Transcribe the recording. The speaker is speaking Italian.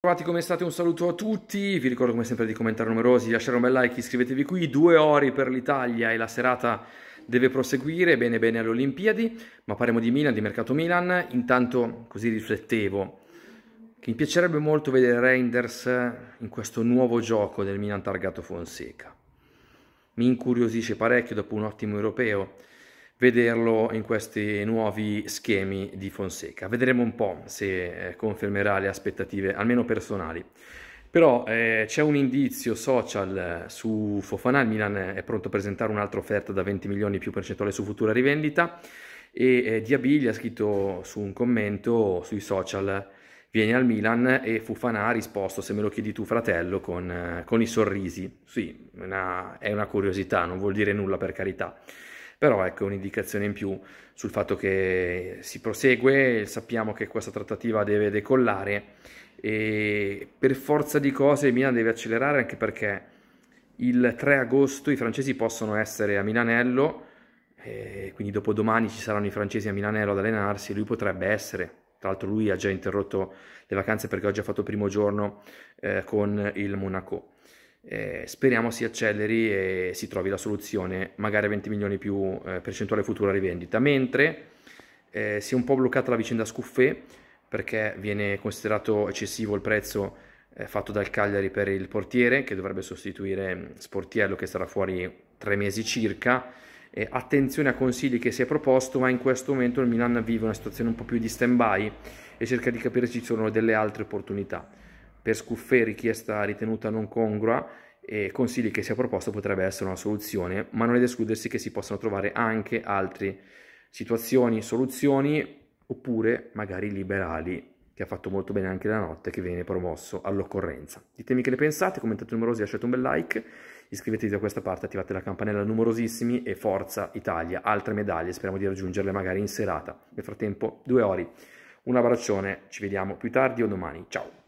Trovati come state, un saluto a tutti, vi ricordo come sempre di commentare numerosi, lasciare un bel like, iscrivetevi qui, due ori per l'Italia e la serata deve proseguire, bene bene alle Olimpiadi, ma parliamo di Milan, di mercato Milan, intanto così riflettevo, che mi piacerebbe molto vedere Reinders in questo nuovo gioco del Milan targato Fonseca, mi incuriosisce parecchio dopo un ottimo europeo, vederlo in questi nuovi schemi di Fonseca. Vedremo un po' se eh, confermerà le aspettative, almeno personali. Però eh, c'è un indizio social eh, su Fofana, il Milan eh, è pronto a presentare un'altra offerta da 20 milioni più percentuale su futura rivendita e eh, Diabigli ha scritto su un commento sui social vieni al Milan e Fofana ha risposto se me lo chiedi tu fratello con, con i sorrisi. Sì, una, è una curiosità, non vuol dire nulla per carità. Però ecco un'indicazione in più sul fatto che si prosegue, sappiamo che questa trattativa deve decollare e per forza di cose Milan deve accelerare anche perché il 3 agosto i francesi possono essere a Milanello, quindi dopodomani ci saranno i francesi a Milanello ad allenarsi e lui potrebbe essere tra l'altro lui ha già interrotto le vacanze perché oggi ha fatto il primo giorno eh, con il Monaco eh, speriamo si acceleri e si trovi la soluzione, magari 20 milioni più eh, percentuale futura rivendita, mentre eh, si è un po' bloccata la vicenda Scuffè perché viene considerato eccessivo il prezzo eh, fatto dal Cagliari per il portiere che dovrebbe sostituire mm, Sportiello che sarà fuori tre mesi circa. Eh, attenzione a consigli che si è proposto, ma in questo momento il Milan vive una situazione un po' più di stand-by e cerca di capire se ci sono delle altre opportunità per scuffè richiesta ritenuta non congrua e consigli che sia proposto potrebbe essere una soluzione, ma non è da escludersi che si possano trovare anche altre situazioni, soluzioni oppure magari liberali che ha fatto molto bene anche la notte, che viene promosso all'occorrenza. Ditemi che ne pensate, commentate numerosi, lasciate un bel like, iscrivetevi da questa parte, attivate la campanella numerosissimi e forza Italia, altre medaglie, speriamo di raggiungerle magari in serata. Nel frattempo, due ori, un abbraccione, ci vediamo più tardi o domani, ciao!